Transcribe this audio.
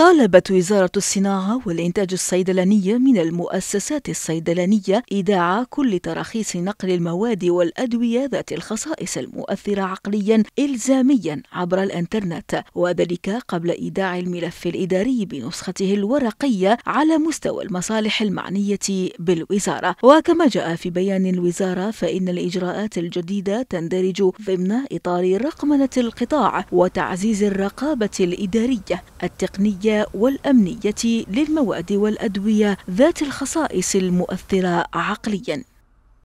طالبت وزارة الصناعة والإنتاج الصيدلاني من المؤسسات الصيدلانية إيداع كل تراخيص نقل المواد والأدوية ذات الخصائص المؤثرة عقليا إلزاميا عبر الإنترنت وذلك قبل إيداع الملف الإداري بنسخته الورقية على مستوى المصالح المعنية بالوزارة وكما جاء في بيان الوزارة فإن الإجراءات الجديدة تندرج ضمن إطار رقمنة القطاع وتعزيز الرقابة الإدارية التقنية الصحية والأمنية للمواد والأدوية ذات الخصائص المؤثرة عقليا